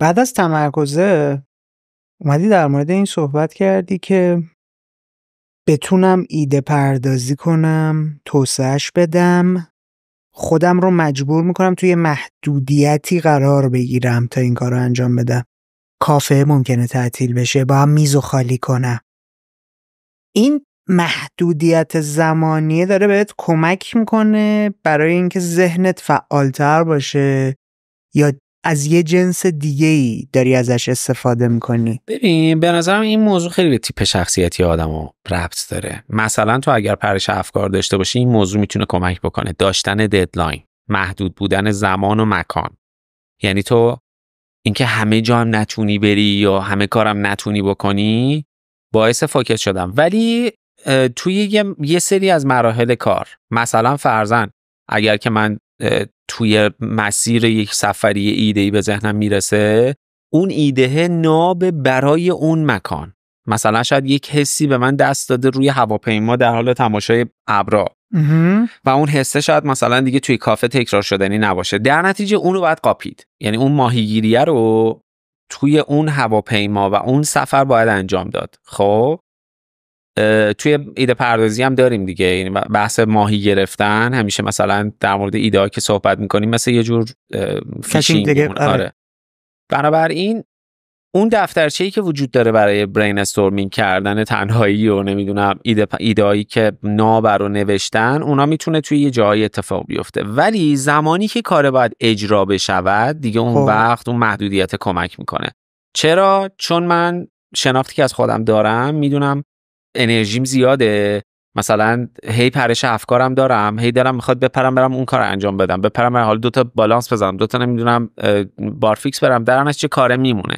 بعد از تمرکزه اومدی در مورد این صحبت کردی که بتونم ایده پردازی کنم توسعش بدم خودم رو مجبور میکنم توی محدودیتی قرار بگیرم تا این کار رو انجام بدم کافه ممکنه تعطیل بشه با هم میز و خالی کنم این محدودیت زمانیه داره بهت کمک میکنه برای اینکه ذهنت فعالتر باشه یا از یه جنس دیگه ای داری ازش استفاده میکنی ببین به نظرم این موضوع خیلی به تیپ شخصیتی آدم و ربط داره مثلا تو اگر پرش افکار داشته باشی این موضوع میتونه کمک بکنه داشتن ددلاین محدود بودن زمان و مکان یعنی تو اینکه همه جا هم نتونی بری یا همه کارم نتونی بکنی باعث فاکت شدم ولی توی یه،, یه سری از مراحل کار مثلا فرزن اگر که من توی مسیر یک سفری ای به ذهنم میرسه اون ایده ناب برای اون مکان مثلا شاید یک حسی به من دست داده روی هواپیما در حال تماشای ابرا و اون حسه شاید مثلا دیگه توی کافه تکرار شدنی نباشه در نتیجه اون رو باید قاپید یعنی اون ماهیگیریه رو توی اون هواپیما و اون سفر باید انجام داد خب توی ایده پردازی هم داریم دیگه یعنی بحث ماهی گرفتن همیشه مثلا در مورد ایده که صحبت میکنیم مثل یه جور فیشینگ دیگه آره. آره. بنابراین اون دفترچه که وجود داره برای برین استورمینگ کردن تنهایی و نمیدونم ایده که نابر و نوشتن اونا میتونه توی یه جایی اتفاق بیفته ولی زمانی که کار باید اجرا بشود دیگه اون خب. وقت اون محدودیت کمک میکنه چرا چون من شناختی که از خودم دارم میدونم انرژیم زیاده مثلا هی پرش افکارم دارم هی دارم میخواد بپرم برم اون کار انجام بدم بپرم برم حالا دوتا بالانس بزنم دوتا نمیدونم بارفیکس برم درنش چه کاره میمونه